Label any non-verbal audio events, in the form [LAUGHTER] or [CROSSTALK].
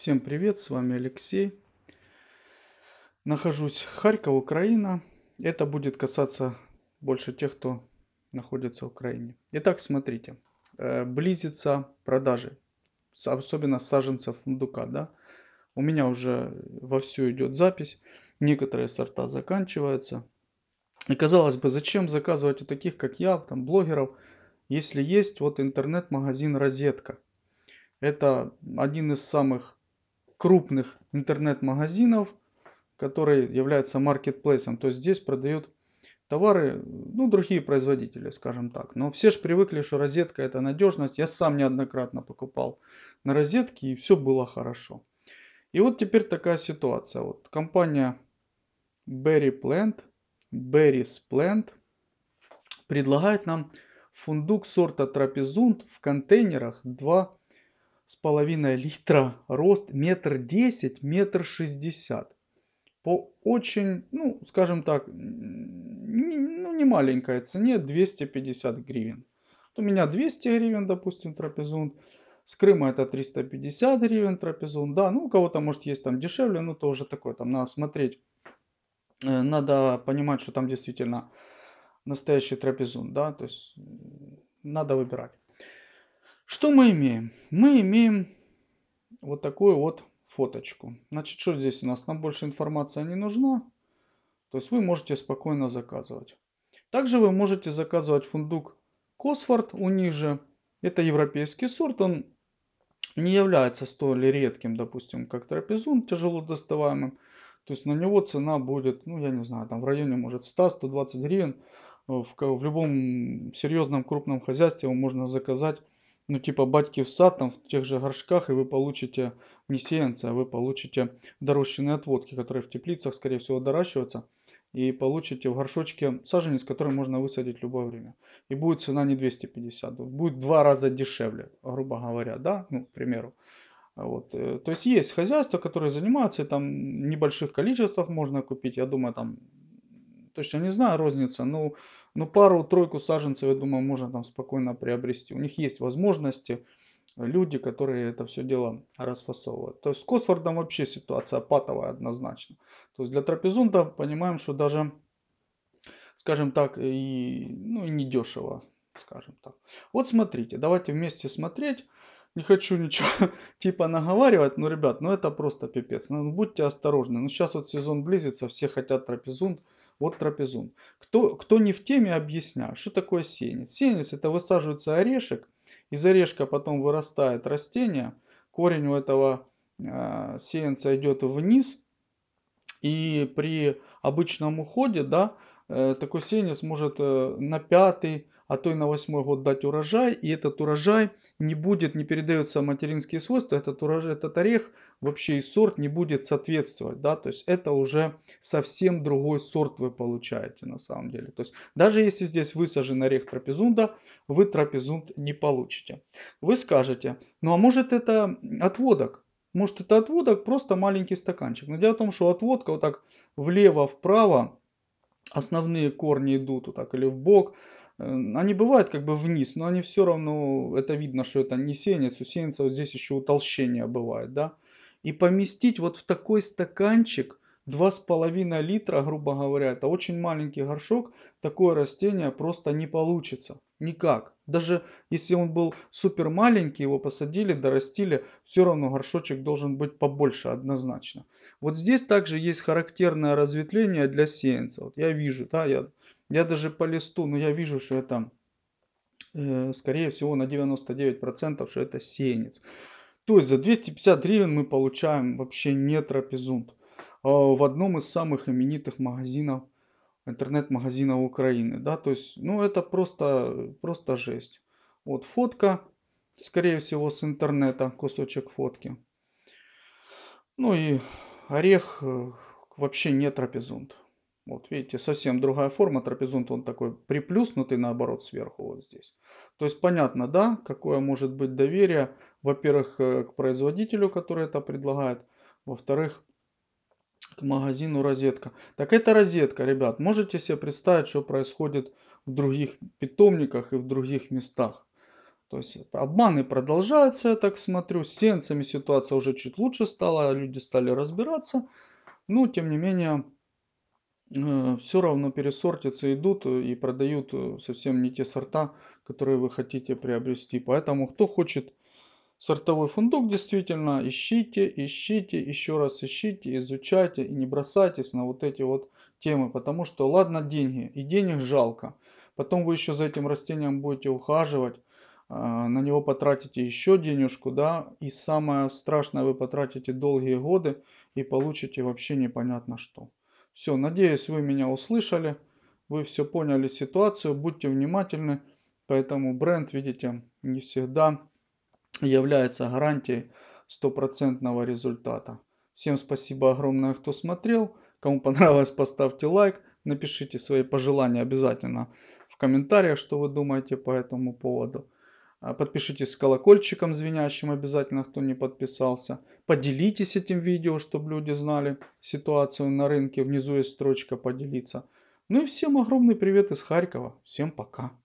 Всем привет, с вами Алексей. Нахожусь в Харьков, Украина. Это будет касаться больше тех, кто находится в Украине. Итак, смотрите, э, близится продажи, особенно саженцев фундука, да. У меня уже вовсю идет запись, некоторые сорта заканчиваются. И казалось бы, зачем заказывать у таких, как я, там, блогеров, если есть вот интернет-магазин «Розетка». Это один из самых крупных интернет-магазинов, которые являются маркетплейсом. То есть здесь продают товары, ну, другие производители, скажем так. Но все же привыкли, что розетка это надежность. Я сам неоднократно покупал на розетке и все было хорошо. И вот теперь такая ситуация. Вот компания Berry Plant, Berry's Plant предлагает нам фундук сорта трапезунд в контейнерах 2 с половиной литра, рост метр десять, метр шестьдесят. По очень, ну, скажем так, не, ну, не маленькой цене 250 гривен. Вот у меня 200 гривен, допустим, трапезунд. С Крыма это 350 гривен трапезунд. Да, ну у кого-то может есть там дешевле, но тоже уже такое, там надо смотреть. Э, надо понимать, что там действительно настоящий трапезунд, да, то есть надо выбирать. Что мы имеем? Мы имеем вот такую вот фоточку. Значит, что здесь у нас? Нам больше информации не нужна. То есть вы можете спокойно заказывать. Также вы можете заказывать фундук Косфорд у них же. Это европейский сорт. Он не является столь редким, допустим, как трапезун, тяжело доставаемым. То есть на него цена будет, ну я не знаю, там в районе может 100-120 гривен. В, в любом серьезном крупном хозяйстве его можно заказать ну типа батьки в сад там в тех же горшках и вы получите не сеянцы, а вы получите дорощенные отводки, которые в теплицах скорее всего доращиваются и получите в горшочке саженец, который можно высадить в любое время. И будет цена не 250, будет в два раза дешевле, грубо говоря, да, ну, к примеру. А вот. Э, то есть есть хозяйства, которые занимаются, и там в небольших количествах можно купить, я думаю, там то есть я не знаю розница, но, ну, но ну, пару-тройку саженцев, я думаю, можно там спокойно приобрести. У них есть возможности, люди, которые это все дело расфасовывают. То есть с Косфордом вообще ситуация патовая однозначно. То есть для трапезунта понимаем, что даже, скажем так, и, ну, и не дешево, скажем так. Вот смотрите, давайте вместе смотреть. Не хочу ничего [LAUGHS] типа наговаривать, но, ребят, ну это просто пипец. Ну, будьте осторожны. Ну, сейчас вот сезон близится, все хотят трапезунт. Вот трапезун. Кто, кто не в теме, объясняю, что такое сенец. Сенец это высаживается орешек, из орешка потом вырастает растение, корень у этого э, сеянца идет вниз, и при обычном уходе, да, Э, такой сеянец сможет э, на пятый, а то и на восьмой год дать урожай, и этот урожай не будет, не передается материнские свойства, этот урожай, этот орех вообще и сорт не будет соответствовать, да, то есть это уже совсем другой сорт вы получаете на самом деле. То есть даже если здесь высажен орех трапезунда, вы трапезунд не получите. Вы скажете, ну а может это отводок, может это отводок, просто маленький стаканчик. Но дело в том, что отводка вот так влево-вправо, основные корни идут вот так или в бок. Э, они бывают как бы вниз, но они все равно, это видно, что это не сенец. У сенца вот здесь еще утолщение бывает, да. И поместить вот в такой стаканчик 2,5 литра, грубо говоря, это очень маленький горшок, такое растение просто не получится. Никак. Даже если он был супер маленький, его посадили, дорастили, все равно горшочек должен быть побольше однозначно. Вот здесь также есть характерное разветвление для сеянца. Вот я вижу, да, я, я даже по листу, но я вижу, что это, э, скорее всего, на 99%, что это сеянец. То есть за 250 гривен мы получаем вообще не трапезунт. А, в одном из самых именитых магазинов, интернет-магазина Украины, да, то есть, ну, это просто, просто жесть. Вот фотка, скорее всего, с интернета, кусочек фотки. Ну и орех э, вообще не трапезунт. Вот видите, совсем другая форма. Трапезунт он такой приплюснутый, наоборот, сверху вот здесь. То есть понятно, да, какое может быть доверие, во-первых, э, к производителю, который это предлагает, во-вторых, к магазину розетка. Так это розетка, ребят. Можете себе представить, что происходит в других питомниках и в других местах. То есть обманы продолжаются, я так смотрю. С сеянцами ситуация уже чуть лучше стала, люди стали разбираться. Но ну, тем не менее, э, все равно пересортятся идут и продают э, совсем не те сорта, которые вы хотите приобрести. Поэтому кто хочет сортовой фундук действительно ищите, ищите, еще раз ищите, изучайте и не бросайтесь на вот эти вот темы, потому что ладно деньги, и денег жалко. Потом вы еще за этим растением будете ухаживать, э, на него потратите еще денежку, да, и самое страшное, вы потратите долгие годы и получите вообще непонятно что. Все, надеюсь, вы меня услышали, вы все поняли ситуацию, будьте внимательны, поэтому бренд, видите, не всегда является гарантией стопроцентного результата. Всем спасибо огромное, кто смотрел. Кому понравилось, поставьте лайк. Напишите свои пожелания обязательно в комментариях, что вы думаете по этому поводу. А, подпишитесь с колокольчиком звенящим обязательно, кто не подписался. Поделитесь этим видео, чтобы люди знали ситуацию на рынке. Внизу есть строчка «Поделиться». Ну и всем огромный привет из Харькова. Всем пока.